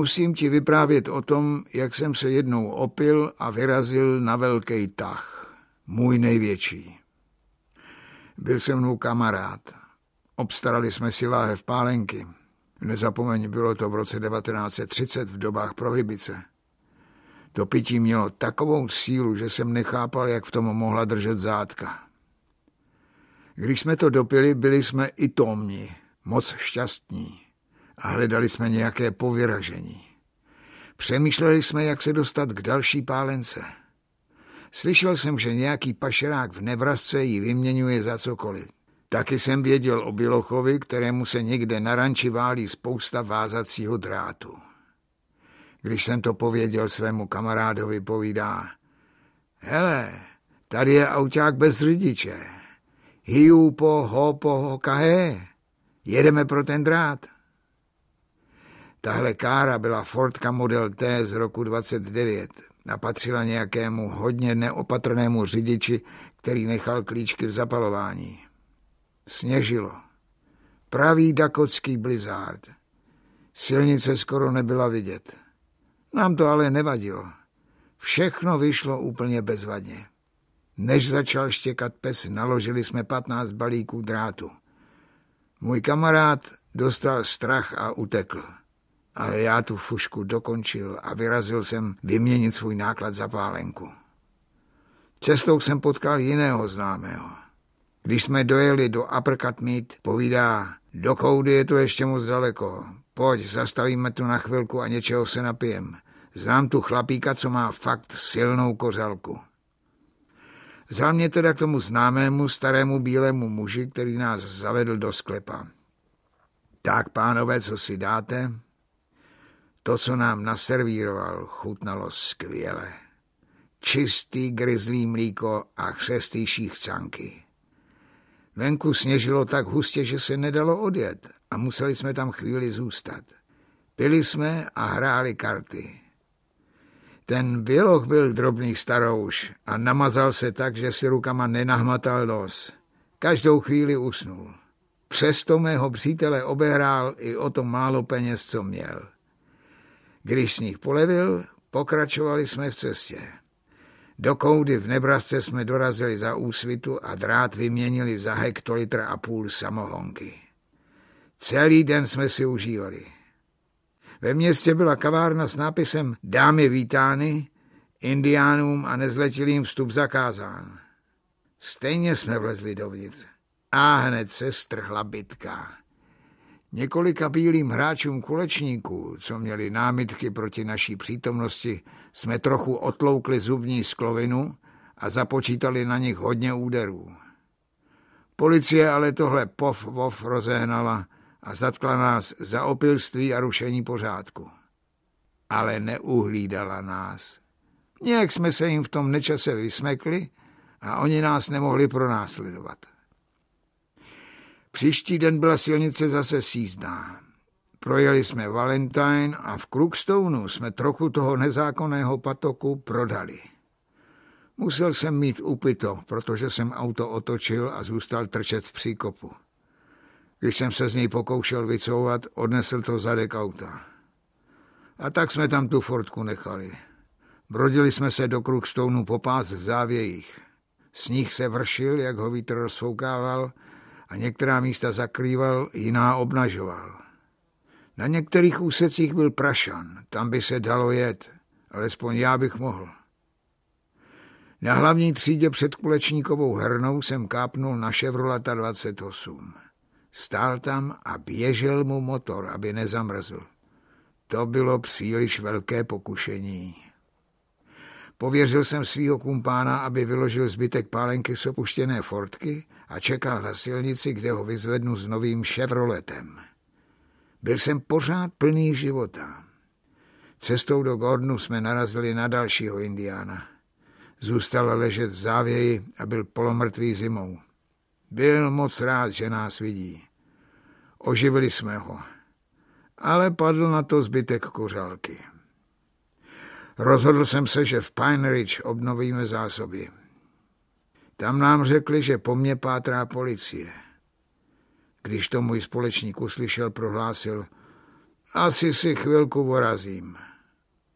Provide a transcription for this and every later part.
Musím ti vyprávět o tom, jak jsem se jednou opil a vyrazil na velký tah, můj největší. Byl se mnou kamarád. Obstarali jsme si láhev pálenky. Nezapomeň, bylo to v roce 1930 v dobách prohibice. To pití mělo takovou sílu, že jsem nechápal, jak v tom mohla držet zátka. Když jsme to dopili, byli jsme i tomní, moc šťastní a hledali jsme nějaké povyražení. Přemýšleli jsme, jak se dostat k další pálence. Slyšel jsem, že nějaký pašerák v nevrazce ji vyměňuje za cokoliv. Taky jsem věděl o Bilochovi, kterému se někde na ranči válí spousta vázacího drátu. Když jsem to pověděl svému kamarádovi, povídá, hele, tady je auták bez řidiče. Hiu po ho po ho kahé. Jedeme pro ten drát. Tahle kára byla Fordka Model T z roku 29 a patřila nějakému hodně neopatrnému řidiči, který nechal klíčky v zapalování. Sněžilo. Pravý dakotský blizárd. Silnice skoro nebyla vidět. Nám to ale nevadilo. Všechno vyšlo úplně bezvadně. Než začal štěkat pes, naložili jsme 15 balíků drátu. Můj kamarád dostal strach a utekl. Ale já tu fušku dokončil a vyrazil jsem vyměnit svůj náklad za pálenku. Cestou jsem potkal jiného známého. Když jsme dojeli do Aprkat Meet, povídá, do koudy je to ještě moc daleko. Pojď, zastavíme tu na chvilku a něčeho se napijem. Znám tu chlapíka, co má fakt silnou kořalku. Vzal mě teda k tomu známému starému bílému muži, který nás zavedl do sklepa. Tak, pánové, co si dáte? To, co nám naservíroval, chutnalo skvěle. Čistý gryzlý mlíko a chřestý šíchcánky. Venku sněžilo tak hustě, že se nedalo odjet a museli jsme tam chvíli zůstat. Pili jsme a hráli karty. Ten běloch byl drobný starouš a namazal se tak, že si rukama nenahmatal nos. Každou chvíli usnul. Přesto mého přítele obehrál i o to málo peněz, co měl. Když sníh polevil, pokračovali jsme v cestě. Do Koudy v Nebrasce jsme dorazili za úsvitu a drát vyměnili za hektolitr a půl samohonky. Celý den jsme si užívali. Ve městě byla kavárna s nápisem Dámy vítány, indiánům a nezletilým vstup zakázán. Stejně jsme vlezli dovnitř a hned se strhla bitka. Několika bílým hráčům kulečníků, co měli námitky proti naší přítomnosti, jsme trochu otloukli zubní sklovinu a započítali na nich hodně úderů. Policie ale tohle pof vov rozehnala a zatkla nás za opilství a rušení pořádku. Ale neuhlídala nás. Nějak jsme se jim v tom nečase vysmekli a oni nás nemohli pronásledovat. Příští den byla silnice zase sízdná. Projeli jsme Valentine a v Krukstounu jsme trochu toho nezákonného patoku prodali. Musel jsem mít upito, protože jsem auto otočil a zůstal trčet v příkopu. Když jsem se z něj pokoušel vycouvat, odnesl to zadek auta. A tak jsme tam tu fortku nechali. Brodili jsme se do Krukstounu po pás v závějích. Sníh se vršil, jak ho vítr rozfoukával – a některá místa zakrýval, jiná obnažoval. Na některých úsecích byl prašan, tam by se dalo jet, alespoň já bych mohl. Na hlavní třídě před kulečníkovou hernou jsem kápnul na Chevrolata 28. Stál tam a běžel mu motor, aby nezamrzl. To bylo příliš velké pokušení. Pověřil jsem svýho kumpána, aby vyložil zbytek pálenky z opuštěné fortky a čekal na silnici, kde ho vyzvednu s novým Chevroletem. Byl jsem pořád plný života. Cestou do Gordonu jsme narazili na dalšího indiána. Zůstal ležet v závěji a byl polomrtvý zimou. Byl moc rád, že nás vidí. Oživili jsme ho. Ale padl na to zbytek kořálky. Rozhodl jsem se, že v Pine Ridge obnovíme zásoby. Tam nám řekli, že po mně pátrá policie. Když to můj společník uslyšel, prohlásil, asi si chvilku vorazím.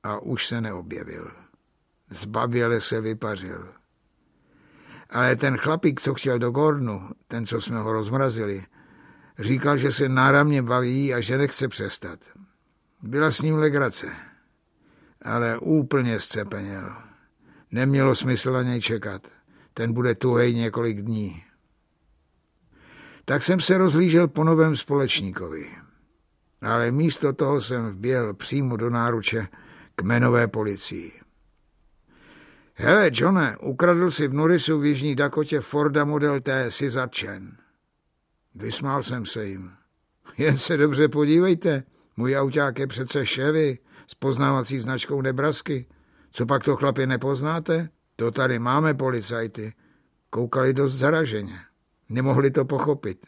A už se neobjevil. Zbaběle se vypařil. Ale ten chlapík, co chtěl do Gordonu, ten, co jsme ho rozmrazili, říkal, že se náramně baví a že nechce přestat. Byla s ním legrace ale úplně zcepenil. Nemělo smysl na něj čekat. Ten bude tuhej několik dní. Tak jsem se rozlížel po novém společníkovi. Ale místo toho jsem vběhl přímo do náruče kmenové policii. Hele, Johne, ukradl si v Norisu v Jižní Dakotě Forda Model T, si zatčen. Vysmál jsem se jim. Jen se dobře podívejte, můj auták je přece ševy s poznávací značkou Nebrasky. Co pak to chlapě nepoznáte? To tady máme policajty. Koukali dost zaraženě. Nemohli to pochopit.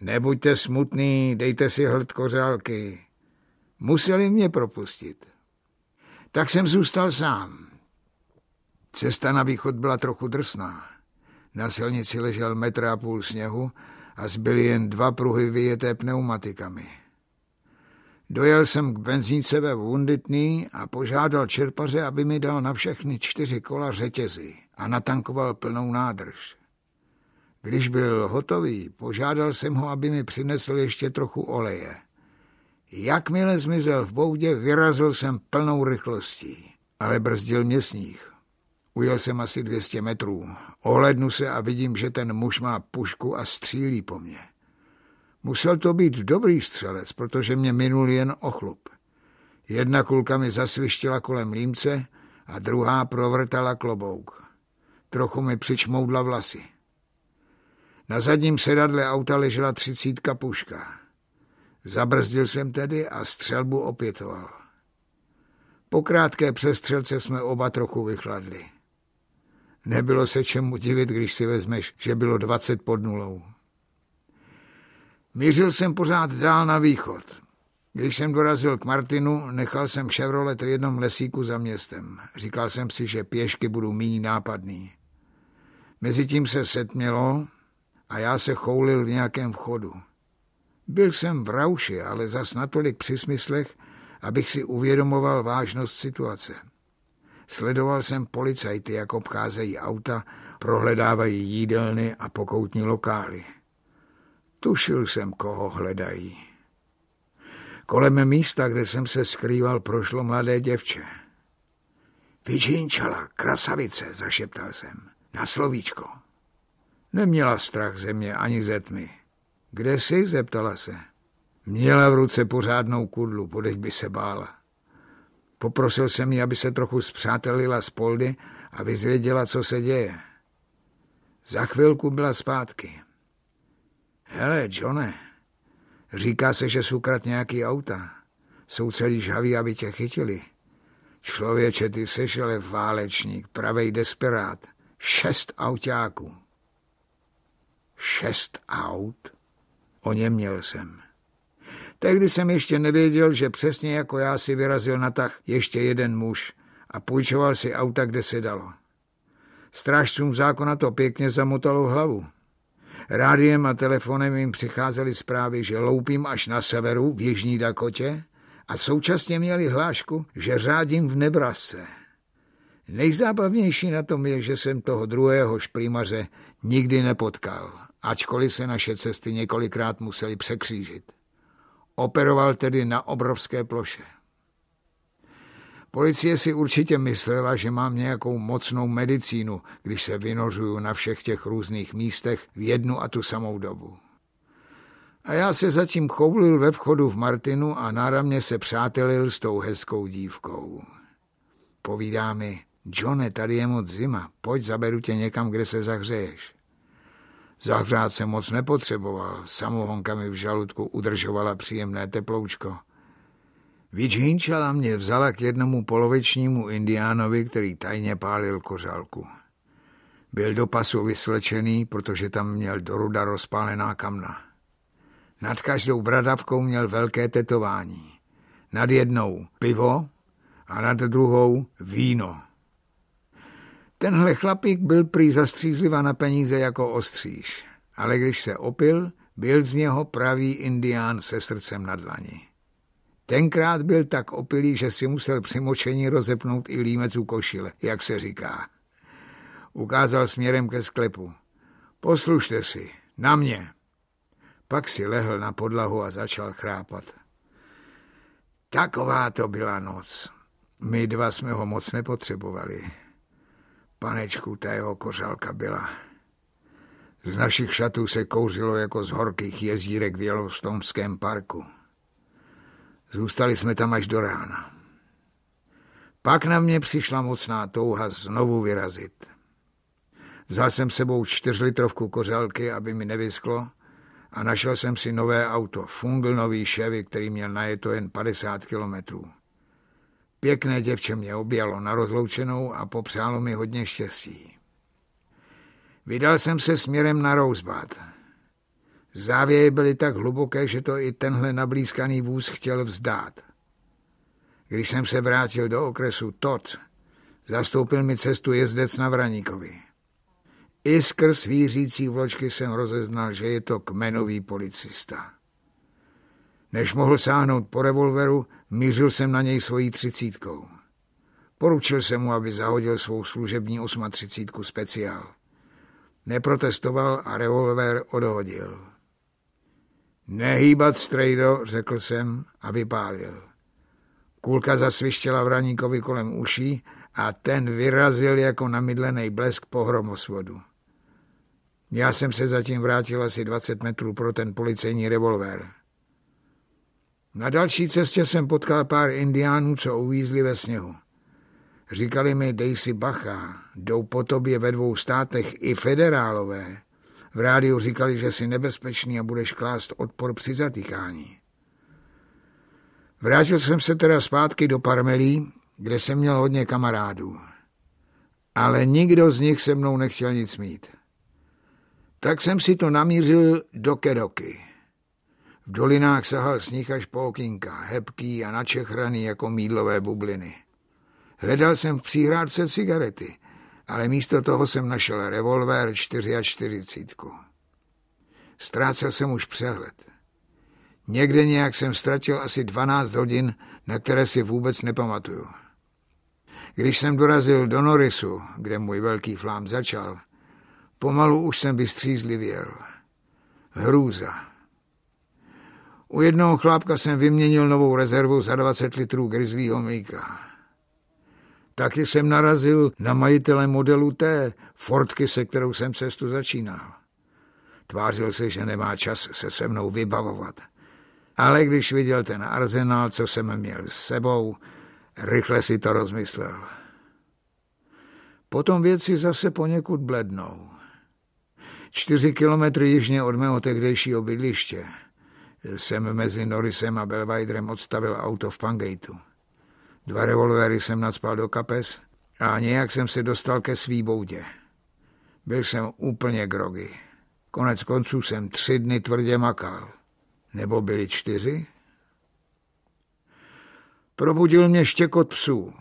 Nebuďte smutný, dejte si hlt kořálky. Museli mě propustit. Tak jsem zůstal sám. Cesta na východ byla trochu drsná. Na silnici ležel metr a půl sněhu a zbyly jen dva pruhy vyjeté pneumatikami. Dojel jsem k benzínce ve Wunditný a požádal čerpaře, aby mi dal na všechny čtyři kola řetězy a natankoval plnou nádrž. Když byl hotový, požádal jsem ho, aby mi přinesl ještě trochu oleje. Jakmile zmizel v boudě, vyrazil jsem plnou rychlostí, ale brzdil mě sníh. Ujel jsem asi 200 metrů. Ohlednu se a vidím, že ten muž má pušku a střílí po mně. Musel to být dobrý střelec, protože mě minul jen ochlup. Jedna kulka mi zasvištila kolem límce a druhá provrtala klobouk. Trochu mi přičmoudla vlasy. Na zadním sedadle auta ležela třicítka puška. Zabrzdil jsem tedy a střelbu opětoval. Po krátké přestřelce jsme oba trochu vychladli. Nebylo se čemu divit, když si vezmeš, že bylo 20 pod nulou. Mířil jsem pořád dál na východ. Když jsem dorazil k Martinu, nechal jsem Chevrolet v jednom lesíku za městem. Říkal jsem si, že pěšky budou méně nápadný. Mezitím se setmělo a já se choulil v nějakém vchodu. Byl jsem v rauši, ale zas natolik při smyslech, abych si uvědomoval vážnost situace. Sledoval jsem policajty, jak obcházejí auta, prohledávají jídelny a pokoutní lokály. Tušil jsem, koho hledají. Kolem místa, kde jsem se skrýval, prošlo mladé děvče. Vyčinčala, krasavice, zašeptal jsem, na slovíčko. Neměla strach ze mě ani ze tmy. Kde jsi? zeptala se. Měla v ruce pořádnou kudlu, podech by se bála. Poprosil jsem ji, aby se trochu zpřátelila z Poldy a vyzvěděla, co se děje. Za chvilku byla zpátky. Hele, Johne, říká se, že jsou krat nějaký auta. Jsou celý žhaví, aby tě chytili. Člověče, ty seš ale válečník, pravej desperát. Šest autáků. Šest aut? O něm měl jsem. Tehdy jsem ještě nevěděl, že přesně jako já si vyrazil na tah ještě jeden muž a půjčoval si auta, kde se dalo. Strážcům zákona to pěkně zamotalo hlavu. Rádiem a telefonem jim přicházely zprávy, že loupím až na severu, v Jižní Dakotě, a současně měli hlášku, že řádím v Nebrase. Nejzábavnější na tom je, že jsem toho druhého šprýmaře nikdy nepotkal, ačkoliv se naše cesty několikrát museli překřížit. Operoval tedy na obrovské ploše. Policie si určitě myslela, že mám nějakou mocnou medicínu, když se vynořuju na všech těch různých místech v jednu a tu samou dobu. A já se zatím choulil ve vchodu v Martinu a náramně se přátelil s tou hezkou dívkou. Povídá mi, Johne, tady je moc zima, pojď zaberu tě někam, kde se zahřeješ. Zahřát se moc nepotřeboval, samohonka mi v žaludku udržovala příjemné teploučko – Witch mě vzala k jednomu polovičnímu indiánovi, který tajně pálil kořálku. Byl do pasu vyslečený, protože tam měl do ruda rozpálená kamna. Nad každou bradavkou měl velké tetování. Nad jednou pivo a nad druhou víno. Tenhle chlapík byl prý zastřízliva na peníze jako ostříž, ale když se opil, byl z něho pravý indián se srdcem na dlani. Tenkrát byl tak opilý, že si musel při močení rozepnout i límec u košile, jak se říká. Ukázal směrem ke sklepu. Poslušte si, na mě. Pak si lehl na podlahu a začal chrápat. Taková to byla noc. My dva jsme ho moc nepotřebovali. Panečku, ta jeho kořálka byla. Z našich šatů se kouřilo jako z horkých jezírek v Yellowstoneském parku. Zůstali jsme tam až do rána. Pak na mě přišla mocná touha znovu vyrazit. Vzal jsem sebou čtyřlitrovku kořelky, aby mi nevysklo, a našel jsem si nové auto, fungl nový Chevy, který měl najeto jen 50 kilometrů. Pěkné děvče mě objalo na rozloučenou a popřálo mi hodně štěstí. Vydal jsem se směrem na Rosebud. Závěje byly tak hluboké, že to i tenhle nablízkaný vůz chtěl vzdát. Když jsem se vrátil do okresu Tot, zastoupil mi cestu jezdec na Vraníkovi. I skrz vířící vločky jsem rozeznal, že je to kmenový policista. Než mohl sáhnout po revolveru, mířil jsem na něj svojí třicítkou. Poručil jsem mu, aby zahodil svou služební osmatřicítku speciál. Neprotestoval a revolver odhodil. Nehýbat, strejdo, řekl jsem a vypálil. Kulka zasvištěla Vraníkovi kolem uší a ten vyrazil jako namydlený blesk po hromosvodu. Já jsem se zatím vrátil asi 20 metrů pro ten policejní revolver. Na další cestě jsem potkal pár indiánů, co uvízli ve sněhu. Říkali mi, dej si bacha, jdou po tobě ve dvou státech i federálové. V rádiu říkali, že jsi nebezpečný a budeš klást odpor při zatýkání. Vrátil jsem se teda zpátky do Parmelí, kde jsem měl hodně kamarádů. Ale nikdo z nich se mnou nechtěl nic mít. Tak jsem si to namířil do Kedoky. V dolinách sahal sníh až po okýnka, hebký a načehraný jako mídlové bubliny. Hledal jsem v příhrádce cigarety, ale místo toho jsem našel revolver 44. Ztrácel jsem už přehled. Někde nějak jsem ztratil asi 12 hodin, na které si vůbec nepamatuju. Když jsem dorazil do Norisu, kde můj velký flám začal, pomalu už jsem vystřízlivěl. Hrůza. U jednoho chlápka jsem vyměnil novou rezervu za 20 litrů grizzlího mlíka. Taky jsem narazil na majitele modelu T, Fordky, se kterou jsem cestu začínal. Tvářil se, že nemá čas se se mnou vybavovat. Ale když viděl ten arzenál, co jsem měl s sebou, rychle si to rozmyslel. Potom věci zase poněkud blednou. Čtyři kilometry jižně od mého tehdejšího bydliště jsem mezi Norisem a Belvajdrem odstavil auto v Pangeitu. Dva revolvery jsem nadspal do kapes a nějak jsem se dostal ke svý boudě. Byl jsem úplně grogy. Konec konců jsem tři dny tvrdě makal. Nebo byli čtyři? Probudil mě štěkot psů.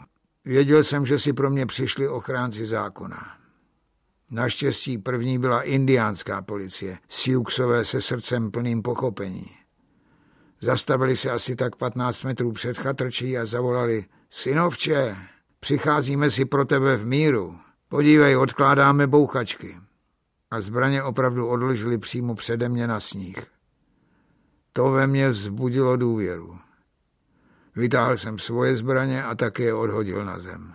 Věděl jsem, že si pro mě přišli ochránci zákona. Naštěstí první byla indiánská policie, Siuxové se srdcem plným pochopení. Zastavili se asi tak 15 metrů před chatrčí a zavolali – Synovče, přicházíme si pro tebe v míru. Podívej, odkládáme bouchačky. A zbraně opravdu odložili přímo přede mě na sníh. To ve mně vzbudilo důvěru. Vytáhl jsem svoje zbraně a také je odhodil na zem.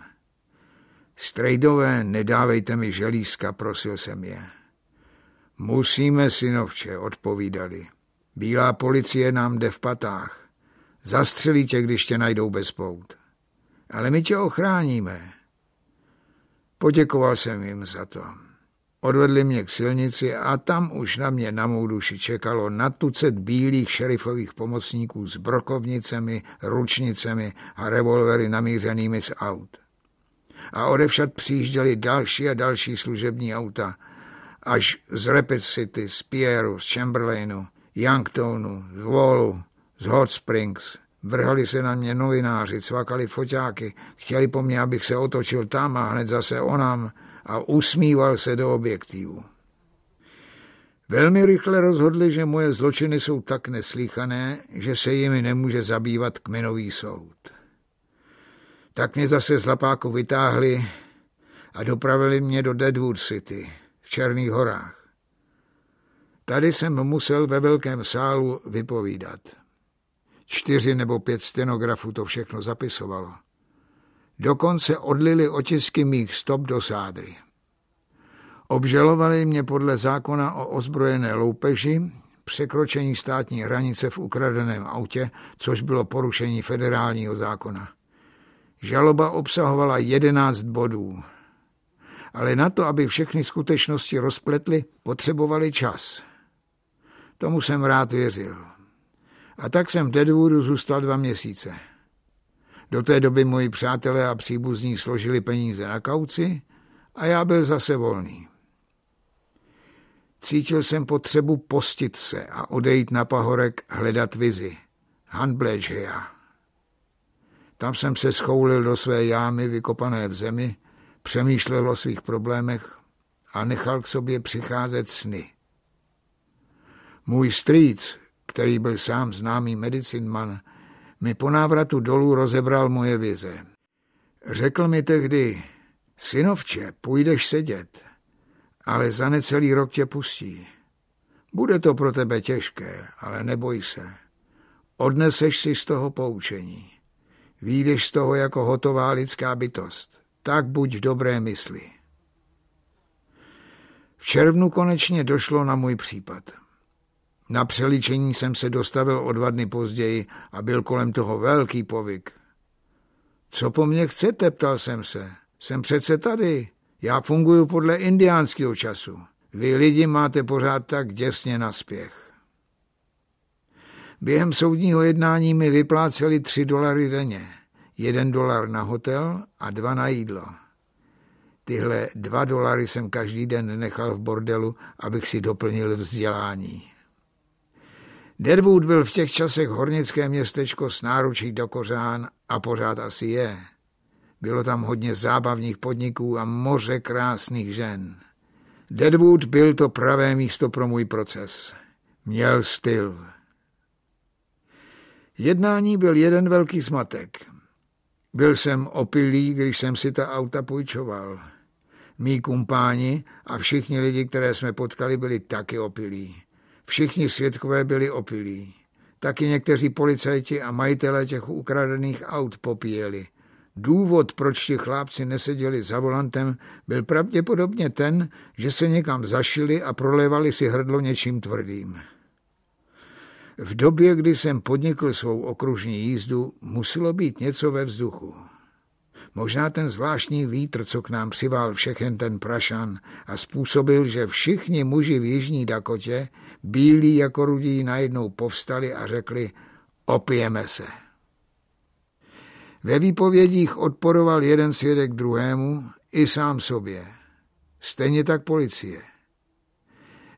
Strejdové, nedávejte mi želízka, prosil jsem je. Musíme, synovče, odpovídali. Bílá policie nám jde v patách. Zastřelí tě, když tě najdou bez pout ale my tě ochráníme. Poděkoval jsem jim za to. Odvedli mě k silnici a tam už na mě na mou duši čekalo na tucet bílých šerifových pomocníků s brokovnicemi, ručnicemi a revolvery namířenými z aut. A odevšad přijížděli další a další služební auta, až z Rapid City, z Pieru, z Chamberlainu, Youngtownu, z Wallu, z Hot Springs – Vrhali se na mě novináři, cvakali foťáky, chtěli po mně, abych se otočil tam a hned zase onam a usmíval se do objektivu. Velmi rychle rozhodli, že moje zločiny jsou tak neslíchané, že se jimi nemůže zabývat kmenový soud. Tak mě zase z Lapáku vytáhli a dopravili mě do Deadwood City v Černých horách. Tady jsem musel ve velkém sálu vypovídat. Čtyři nebo pět stenografů to všechno zapisovalo. Dokonce odlili otisky mých stop do sádry. Obžalovali mě podle zákona o ozbrojené loupeži, překročení státní hranice v ukradeném autě, což bylo porušení federálního zákona. Žaloba obsahovala jedenáct bodů, ale na to, aby všechny skutečnosti rozpletly, potřebovali čas. Tomu jsem rád věřil. A tak jsem v Deadwoodu zůstal dva měsíce. Do té doby moji přátelé a příbuzní složili peníze na kauci a já byl zase volný. Cítil jsem potřebu postit se a odejít na pahorek hledat vizi. Han Bledgea. Tam jsem se schoulil do své jámy vykopané v zemi, přemýšlel o svých problémech a nechal k sobě přicházet sny. Můj strýc, který byl sám známý medicinman, mi po návratu dolů rozebral moje vize. Řekl mi tehdy, synovče, půjdeš sedět, ale za necelý rok tě pustí. Bude to pro tebe těžké, ale neboj se. Odneseš si z toho poučení. Výjdeš z toho jako hotová lidská bytost. Tak buď v dobré mysli. V červnu konečně došlo na můj případ. Na přeličení jsem se dostavil o dva dny později a byl kolem toho velký povyk. Co po mně chcete, ptal jsem se. Jsem přece tady. Já funguji podle indiánského času. Vy lidi máte pořád tak děsně na spěch. Během soudního jednání mi vypláceli tři dolary denně. Jeden dolar na hotel a dva na jídlo. Tyhle dva dolary jsem každý den nechal v bordelu, abych si doplnil vzdělání. Deadwood byl v těch časech hornické městečko s náručí do kořán a pořád asi je. Bylo tam hodně zábavních podniků a moře krásných žen. Deadwood byl to pravé místo pro můj proces. Měl styl. Jednání byl jeden velký zmatek. Byl jsem opilý, když jsem si ta auta půjčoval. Mí kumpáni a všichni lidi, které jsme potkali, byli taky opilí. Všichni svědkové byli opilí. Taky někteří policajti a majitelé těch ukradených aut popíjeli. Důvod, proč ti chlápci neseděli za volantem, byl pravděpodobně ten, že se někam zašili a prolevali si hrdlo něčím tvrdým. V době, kdy jsem podnikl svou okružní jízdu, muselo být něco ve vzduchu. Možná ten zvláštní vítr, co k nám přivál všechen ten prašan a způsobil, že všichni muži v Jižní Dakotě, bílí jako rudí, najednou povstali a řekli, opijeme se. Ve výpovědích odporoval jeden svědek druhému i sám sobě. Stejně tak policie.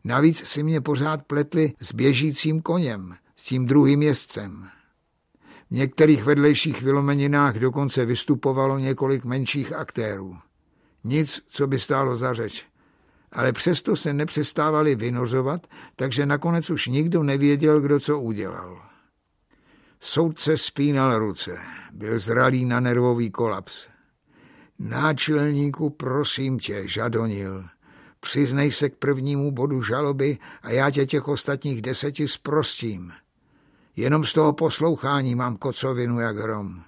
Navíc si mě pořád pletli s běžícím koněm, s tím druhým jezdcem. V některých vedlejších vylomeninách dokonce vystupovalo několik menších aktérů. Nic, co by stálo za řeč. Ale přesto se nepřestávali vynořovat, takže nakonec už nikdo nevěděl, kdo co udělal. Soudce spínal ruce. Byl zralý na nervový kolaps. Náčelníku, prosím tě, žadonil. Přiznej se k prvnímu bodu žaloby a já tě těch ostatních deseti zprostím. Jenom z toho poslouchání mám kocovinu jak hrom.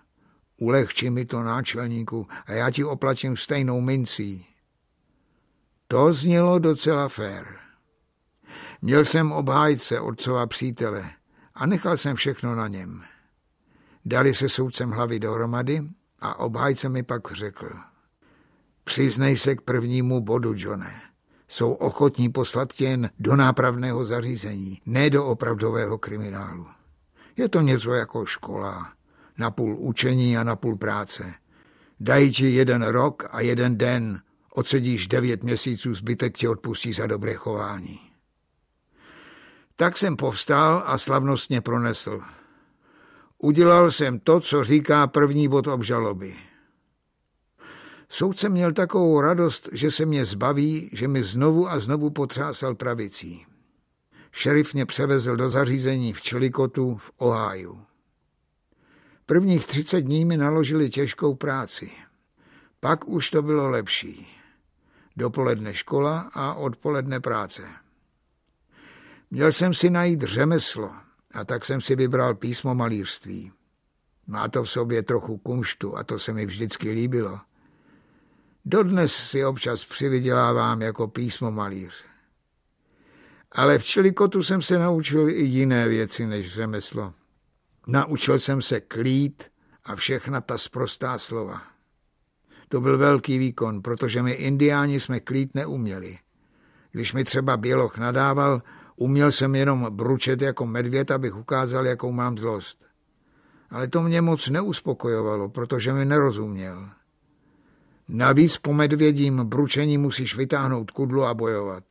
Ulehči mi to náčelníku a já ti oplatím stejnou mincí. To znělo docela fér. Měl jsem obhájce otcova přítele a nechal jsem všechno na něm. Dali se soudcem hlavy dohromady a obhájce mi pak řekl. Přiznej se k prvnímu bodu, Johne. Jsou ochotní poslat tě jen do nápravného zařízení, ne do opravdového kriminálu. Je to něco jako škola. Na půl učení a na půl práce. Dají ti jeden rok a jeden den. Odsedíš devět měsíců, zbytek ti odpustí za dobré chování. Tak jsem povstal a slavnostně pronesl. Udělal jsem to, co říká první bod obžaloby. Soudce měl takovou radost, že se mě zbaví, že mi znovu a znovu potřásal pravicí. Šerif mě převezl do zařízení v Čelikotu v Oháju. Prvních 30 dní mi naložili těžkou práci. Pak už to bylo lepší. Dopoledne škola a odpoledne práce. Měl jsem si najít řemeslo a tak jsem si vybral písmo malířství. Má to v sobě trochu kumštu a to se mi vždycky líbilo. Dodnes si občas přivydělávám jako písmo malíř. Ale v Čelikotu jsem se naučil i jiné věci než řemeslo. Naučil jsem se klít a všechna ta sprostá slova. To byl velký výkon, protože my indiáni jsme klít neuměli. Když mi třeba Běloch nadával, uměl jsem jenom bručet jako medvěd, abych ukázal, jakou mám zlost. Ale to mě moc neuspokojovalo, protože mi nerozuměl. Navíc po medvědím bručení musíš vytáhnout kudlo a bojovat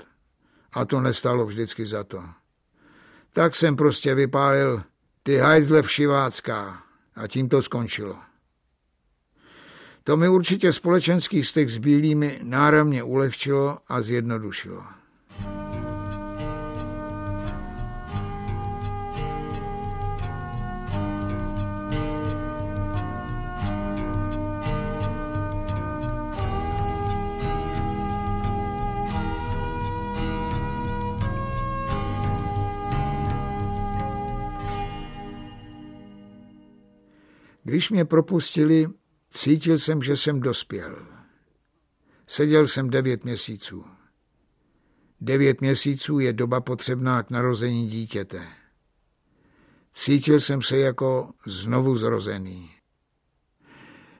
a to nestalo vždycky za to. Tak jsem prostě vypálil ty hajzle všivácká a tím to skončilo. To mi určitě společenský styk s bílými náramně ulehčilo a zjednodušilo. Když mě propustili, cítil jsem, že jsem dospěl. Seděl jsem devět měsíců. Devět měsíců je doba potřebná k narození dítěte. Cítil jsem se jako znovu zrozený.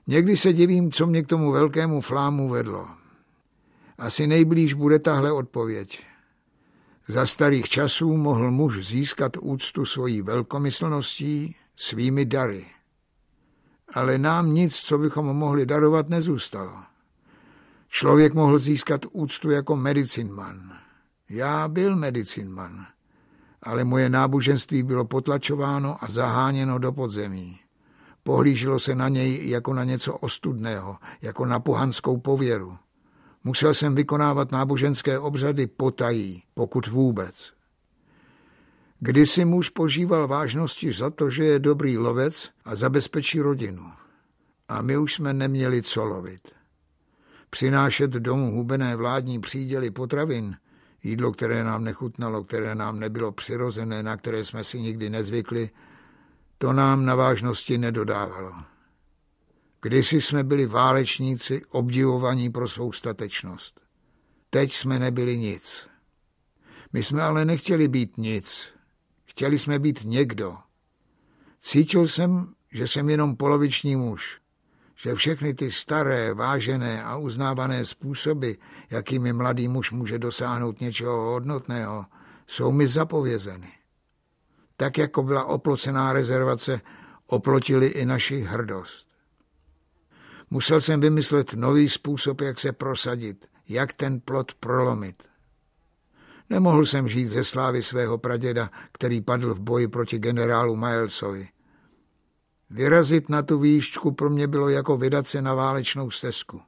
Někdy se divím, co mě k tomu velkému flámu vedlo. Asi nejblíž bude tahle odpověď. Za starých časů mohl muž získat úctu svojí velkomyslností, svými dary ale nám nic, co bychom mohli darovat, nezůstalo. Člověk mohl získat úctu jako medicinman. Já byl medicinman, ale moje náboženství bylo potlačováno a zaháněno do podzemí. Pohlíželo se na něj jako na něco ostudného, jako na pohanskou pověru. Musel jsem vykonávat náboženské obřady potají, pokud vůbec. Kdysi muž požíval vážnosti za to, že je dobrý lovec a zabezpečí rodinu. A my už jsme neměli co lovit. Přinášet domů hubené vládní příděly potravin, jídlo, které nám nechutnalo, které nám nebylo přirozené, na které jsme si nikdy nezvykli, to nám na vážnosti nedodávalo. Kdysi jsme byli válečníci obdivovaní pro svou statečnost. Teď jsme nebyli nic. My jsme ale nechtěli být nic. Chtěli jsme být někdo. Cítil jsem, že jsem jenom poloviční muž, že všechny ty staré, vážené a uznávané způsoby, jakými mladý muž může dosáhnout něčeho hodnotného, jsou mi zapovězeny. Tak jako byla oplocená rezervace, oplotili i naši hrdost. Musel jsem vymyslet nový způsob, jak se prosadit, jak ten plot prolomit. Nemohl jsem žít ze slávy svého praděda, který padl v boji proti generálu Milesovi. Vyrazit na tu výšku pro mě bylo jako vydat se na válečnou stezku,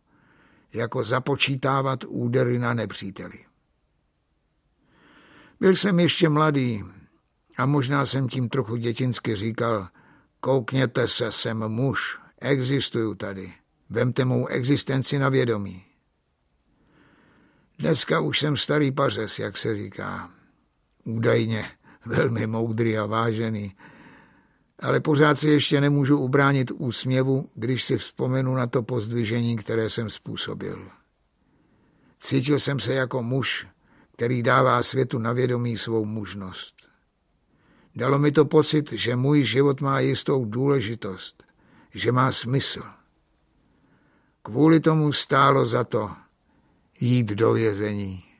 jako započítávat údery na nepříteli. Byl jsem ještě mladý a možná jsem tím trochu dětinsky říkal, koukněte se, jsem muž, existuju tady, vemte mou existenci na vědomí. Dneska už jsem starý pařes, jak se říká. Údajně velmi moudrý a vážený. Ale pořád se ještě nemůžu ubránit úsměvu, když si vzpomenu na to pozdvižení, které jsem způsobil. Cítil jsem se jako muž, který dává světu na vědomí svou mužnost. Dalo mi to pocit, že můj život má jistou důležitost, že má smysl. Kvůli tomu stálo za to jít do vězení.